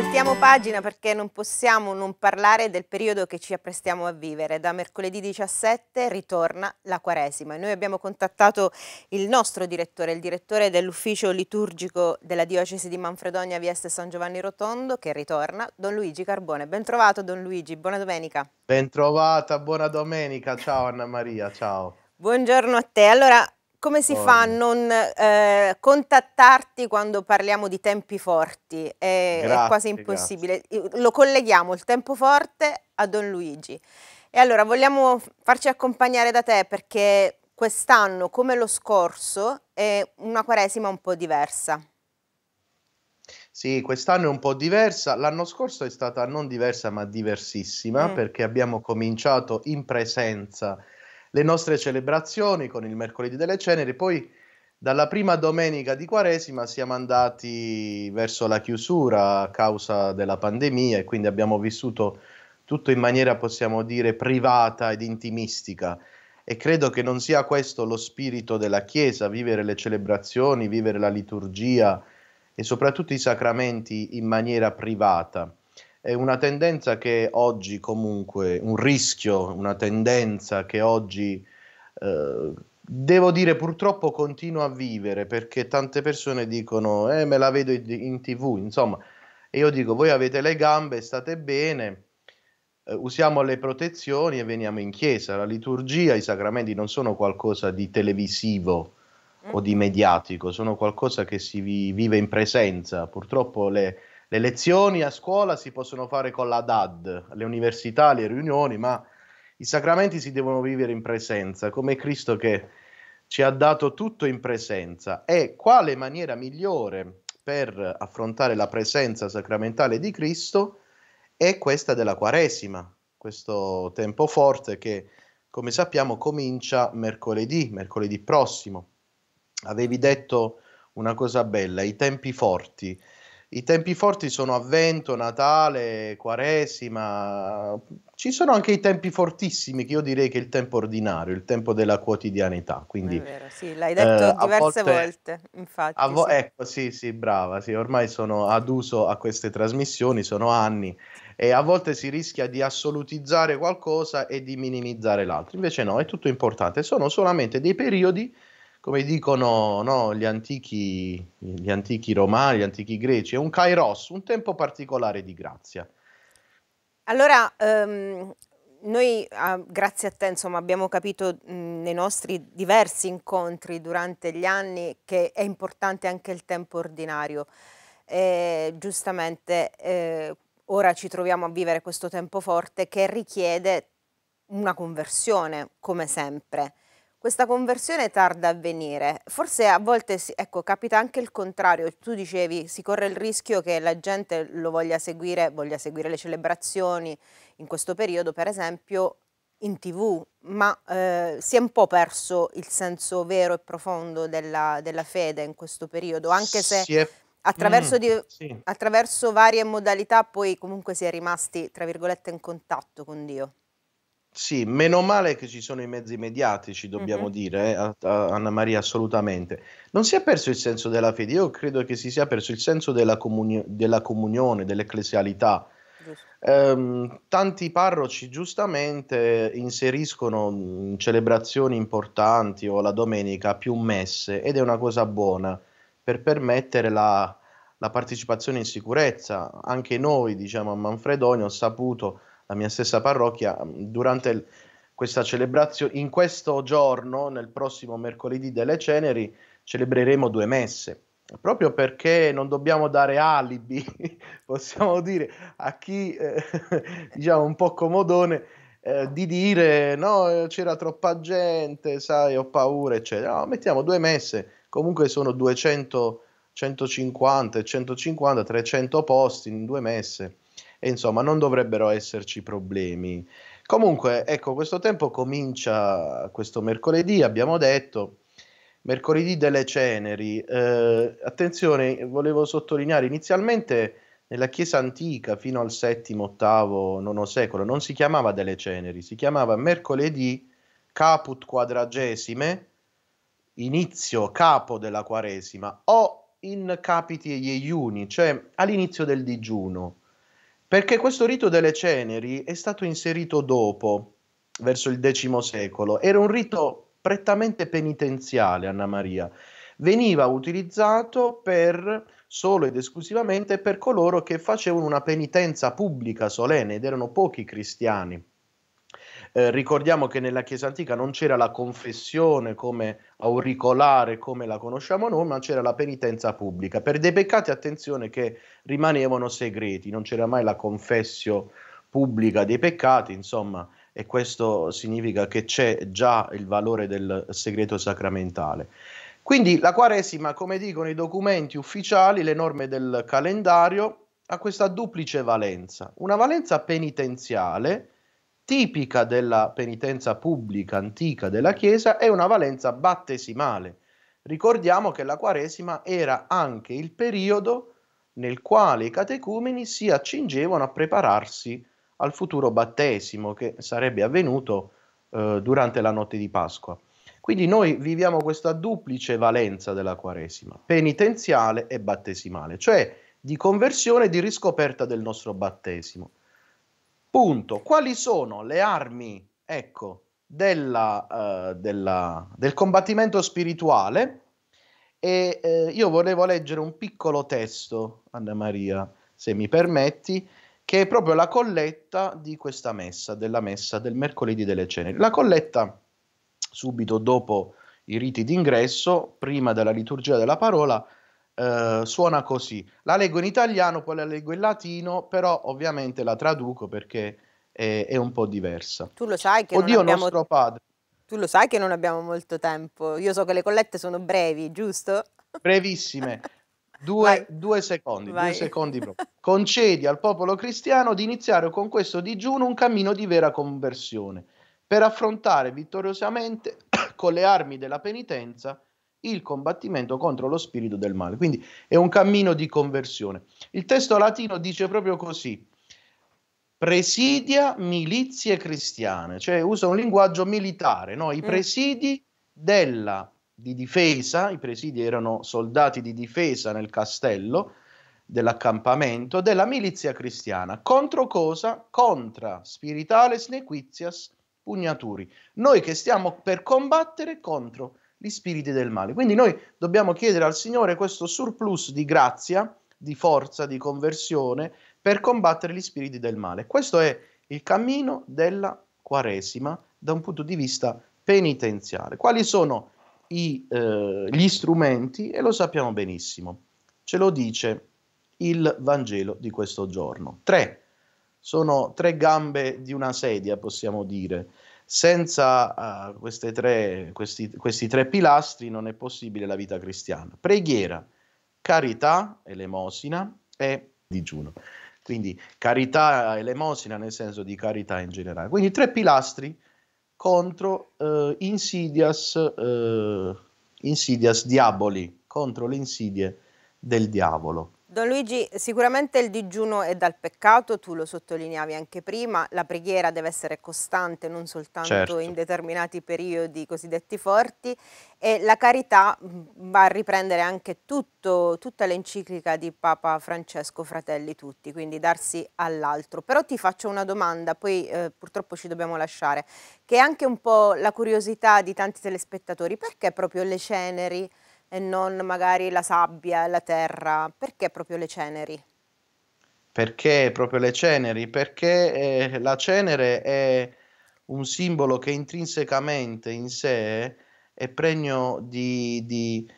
Voltiamo pagina perché non possiamo non parlare del periodo che ci apprestiamo a vivere. Da mercoledì 17 ritorna la Quaresima e noi abbiamo contattato il nostro direttore, il direttore dell'ufficio liturgico della diocesi di Manfredonia Vieste San Giovanni Rotondo che ritorna, Don Luigi Carbone. Ben trovato Don Luigi, buona domenica. Bentrovata, buona domenica. Ciao Anna Maria, ciao. Buongiorno a te. Allora, come si fa a non eh, contattarti quando parliamo di tempi forti? È, grazie, è quasi impossibile. Grazie. Lo colleghiamo il tempo forte a Don Luigi. E allora vogliamo farci accompagnare da te perché quest'anno, come lo scorso, è una quaresima un po' diversa. Sì, quest'anno è un po' diversa. L'anno scorso è stata non diversa ma diversissima mm. perché abbiamo cominciato in presenza di le nostre celebrazioni con il mercoledì delle ceneri, poi dalla prima domenica di Quaresima siamo andati verso la chiusura a causa della pandemia e quindi abbiamo vissuto tutto in maniera, possiamo dire, privata ed intimistica. E credo che non sia questo lo spirito della Chiesa, vivere le celebrazioni, vivere la liturgia e soprattutto i sacramenti in maniera privata è una tendenza che oggi comunque, un rischio, una tendenza che oggi eh, devo dire purtroppo continua a vivere perché tante persone dicono eh, me la vedo in tv insomma e io dico voi avete le gambe state bene eh, usiamo le protezioni e veniamo in chiesa la liturgia i sacramenti non sono qualcosa di televisivo o di mediatico sono qualcosa che si vive in presenza purtroppo le, le lezioni a scuola si possono fare con la DAD, le università, le riunioni, ma i sacramenti si devono vivere in presenza, come Cristo che ci ha dato tutto in presenza. E quale maniera migliore per affrontare la presenza sacramentale di Cristo è questa della Quaresima, questo tempo forte che, come sappiamo, comincia mercoledì, mercoledì prossimo. Avevi detto una cosa bella, i tempi forti. I tempi forti sono avvento, Natale, Quaresima, ci sono anche i tempi fortissimi che io direi che è il tempo ordinario, il tempo della quotidianità. Quindi, è vero, sì, l'hai detto eh, diverse volte, volte, infatti. Vo- sì. Ecco, sì, sì, brava, sì, ormai sono ad uso a queste trasmissioni, sono anni e a volte si rischia di assolutizzare qualcosa e di minimizzare l'altro, invece no, è tutto importante, sono solamente dei periodi come dicono no, gli, antichi, gli, antichi, romani, gli antichi greci, è un kairos, un tempo particolare di grazia. Allora, um, noi ah, grazie a te insomma, abbiamo capito mh, mm, nei nostri diversi incontri durante gli anni che è importante anche il tempo ordinario. E, giustamente eh, ora ci troviamo a vivere questo tempo forte che richiede una conversione, come sempre. Questa conversione tarda a venire, forse a volte ecco, capita anche il contrario, tu dicevi si corre il rischio che la gente lo voglia seguire, voglia seguire le celebrazioni in questo periodo per esempio in tv, ma eh, si è un po' perso il senso vero e profondo della, della fede in questo periodo, anche se attraverso, mm, di, sì. attraverso varie modalità poi comunque si è rimasti tra virgolette in contatto con Dio. Sì, meno male che ci sono i mezzi mediatici, dobbiamo mm-hmm. dire, eh, Anna Maria, assolutamente. Non si è perso il senso della fede, io credo che si sia perso il senso della, comuni- della comunione, dell'ecclesialità. Um, tanti parroci giustamente inseriscono mh, celebrazioni importanti o la domenica più messe ed è una cosa buona per permettere la, la partecipazione in sicurezza. Anche noi, diciamo, a Manfredonia ho saputo la mia stessa parrocchia, mm, durante il, questa celebrazione, in questo giorno, nel prossimo mercoledì delle ceneri, celebreremo due messe proprio perché non dobbiamo dare alibi, possiamo dire, a chi, eh, diciamo, un po' comodone eh, di dire no, eh, c'era troppa gente, sai, ho paura, eccetera. No, mettiamo due messe, comunque sono 200, 150, 150, 300 posti in due messe e insomma non dovrebbero esserci problemi. Comunque, ecco, questo tempo comincia questo mercoledì, abbiamo detto, mercoledì delle ceneri. Eh, attenzione, volevo sottolineare, inizialmente nella Chiesa antica fino al VII, VIII, IX secolo non si chiamava delle ceneri, si chiamava mercoledì caput quadragesime, inizio, capo della quaresima, o in capiti e iuni, cioè all'inizio del digiuno. Perché questo rito delle ceneri è stato inserito dopo, verso il X secolo. Era un rito prettamente penitenziale, Anna Maria. Veniva utilizzato per, solo ed esclusivamente per coloro che facevano una penitenza pubblica solenne ed erano pochi cristiani. Eh, ricordiamo che nella Chiesa antica non c'era la confessione come auricolare come la conosciamo noi, ma c'era la penitenza pubblica. Per dei peccati, attenzione, che rimanevano segreti, non c'era mai la confessio pubblica dei peccati, insomma, e questo significa che c'è già il valore del segreto sacramentale. Quindi la Quaresima, come dicono i documenti ufficiali, le norme del calendario, ha questa duplice valenza, una valenza penitenziale tipica della penitenza pubblica antica della Chiesa è una valenza battesimale. Ricordiamo che la Quaresima era anche il periodo nel quale i catecumeni si accingevano a prepararsi al futuro battesimo che sarebbe avvenuto eh, durante la notte di Pasqua. Quindi noi viviamo questa duplice valenza della Quaresima, penitenziale e battesimale, cioè di conversione e di riscoperta del nostro battesimo. Punto. Quali sono le armi, ecco, della, uh, della, del combattimento spirituale? E eh, io volevo leggere un piccolo testo, Anna Maria, se mi permetti, che è proprio la colletta di questa messa, della messa del mercoledì delle ceneri. La colletta, subito dopo i riti d'ingresso, prima della liturgia della parola, eh, suona così. La leggo in italiano, poi la leggo in latino, però ovviamente la traduco perché è, è un po' diversa. Tu lo sai che Oddio non abbiamo... padre. Tu lo sai che non abbiamo molto tempo. Io so che le collette sono brevi, giusto? Brevissime. Due, due, secondi, Vai. due secondi proprio. Concedi al popolo cristiano di iniziare con questo digiuno un cammino di vera conversione per affrontare vittoriosamente con le armi della penitenza il combattimento contro lo spirito del male. Quindi è un cammino di conversione. Il testo latino dice proprio così. Presidia milizie cristiane, cioè usa un linguaggio militare, no? i mm. presidi della, di difesa, i presidi erano soldati di difesa nel castello, dell'accampamento della milizia cristiana. Contro cosa? Contra spiritales nequitias pugnaturi. Noi che stiamo per combattere contro gli spiriti del male. Quindi noi dobbiamo chiedere al Signore questo surplus di grazia, di forza, di conversione per combattere gli spiriti del male. Questo è il cammino della Quaresima da un punto di vista penitenziale. Quali sono i, eh, gli strumenti? E lo sappiamo benissimo. Ce lo dice il Vangelo di questo giorno. Tre. Sono tre gambe di una sedia, possiamo dire. Senza uh, tre, questi, questi tre pilastri non è possibile la vita cristiana. Preghiera, carità, elemosina e digiuno. Quindi carità, elemosina nel senso di carità in generale. Quindi tre pilastri contro uh, insidias, uh, insidias diaboli, contro le insidie del diavolo. Don Luigi, sicuramente il digiuno è dal peccato, tu lo sottolineavi anche prima, la preghiera deve essere costante, non soltanto certo. in determinati periodi cosiddetti forti e la carità va a riprendere anche tutto, tutta l'enciclica di Papa Francesco Fratelli Tutti, quindi darsi all'altro. Però ti faccio una domanda, poi eh, purtroppo ci dobbiamo lasciare, che è anche un po' la curiosità di tanti telespettatori, perché proprio le ceneri? e non magari la sabbia, la terra? Perché proprio le ceneri? Perché proprio le ceneri? Perché eh, la cenere è un simbolo che intrinsecamente in sé è pregno di, di,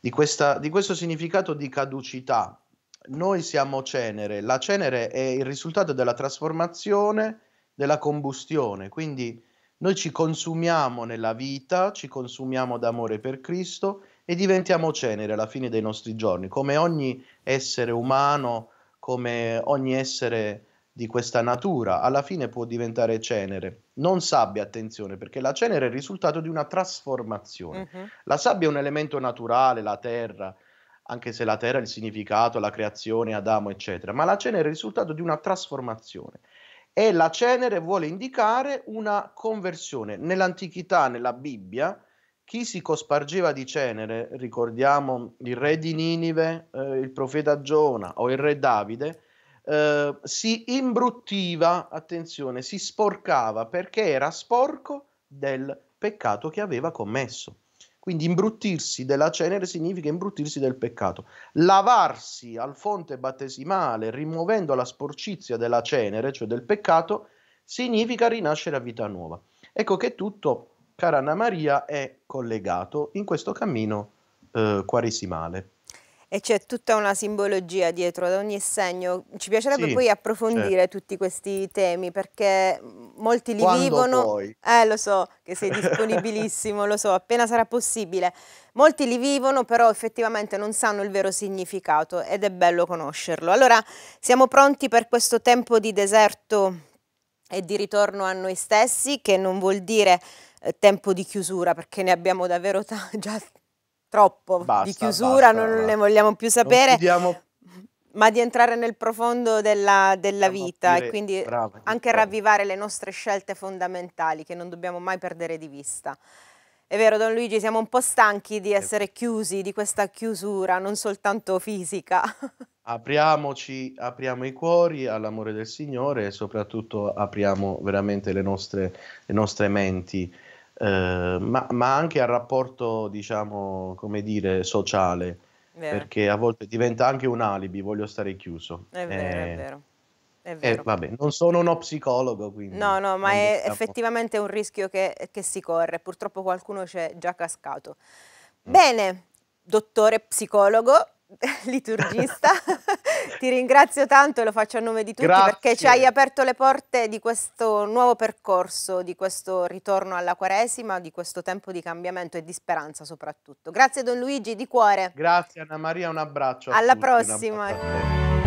di, questa, di questo significato di caducità. Noi siamo cenere, la cenere è il risultato della trasformazione, della combustione, quindi noi ci consumiamo nella vita, ci consumiamo d'amore per Cristo e diventiamo cenere alla fine dei nostri giorni, come ogni essere umano, come ogni essere di questa natura, alla fine può diventare cenere. Non sabbia, attenzione, perché la cenere è il risultato di una trasformazione. Uh-huh. La sabbia è un elemento naturale, la terra, anche se la terra è il significato, la creazione, Adamo, eccetera, ma la cenere è il risultato di una trasformazione. E la cenere vuole indicare una conversione. Nell'antichità, nella Bibbia, chi si cospargeva di cenere, ricordiamo il re di Ninive, eh, il profeta Giona o il re Davide, eh, si imbruttiva, attenzione, si sporcava perché era sporco del peccato che aveva commesso. Quindi imbruttirsi della cenere significa imbruttirsi del peccato. Lavarsi al fonte battesimale rimuovendo la sporcizia della cenere, cioè del peccato, significa rinascere a vita nuova. Ecco che tutto cara Anna Maria, è collegato in questo cammino eh, quaresimale. E c'è tutta una simbologia dietro ad ogni segno. Ci piacerebbe sì, poi approfondire certo. tutti questi temi perché molti li Quando vivono. Puoi. Eh, lo so che sei disponibilissimo, lo so, appena sarà possibile. Molti li vivono, però effettivamente non sanno il vero significato ed è bello conoscerlo. Allora, siamo pronti per questo tempo di deserto e di ritorno a noi stessi, che non vuol dire eh, tempo di chiusura perché ne abbiamo davvero già troppo basta, di chiusura, basta, non ne vogliamo più sapere. Ma di entrare nel profondo della, della vita dire, e quindi brava, anche brava. ravvivare le nostre scelte fondamentali che non dobbiamo mai perdere di vista. È vero, Don Luigi, siamo un po' stanchi di essere chiusi, di questa chiusura, non soltanto fisica. Apriamoci, apriamo i cuori all'amore del Signore e soprattutto apriamo veramente le nostre, le nostre menti eh, ma, ma, anche al rapporto, diciamo, come dire, sociale, vero. perché a volte diventa anche un alibi, voglio stare chiuso. È vero, eh, è vero. È eh, vero. Eh, vabbè, non sono uno psicologo, quindi... No, no, ma è possiamo... effettivamente un rischio che, che si corre, purtroppo qualcuno c'è già cascato. Mm. Bene, dottore psicologo, liturgista, ti ringrazio tanto e lo faccio a nome di tutti Grazie. perché ci hai aperto le porte di questo nuovo percorso, di questo ritorno alla Quaresima, di questo tempo di cambiamento e di speranza soprattutto. Grazie Don Luigi di cuore. Grazie Anna Maria, un abbraccio. Alla tutti, prossima.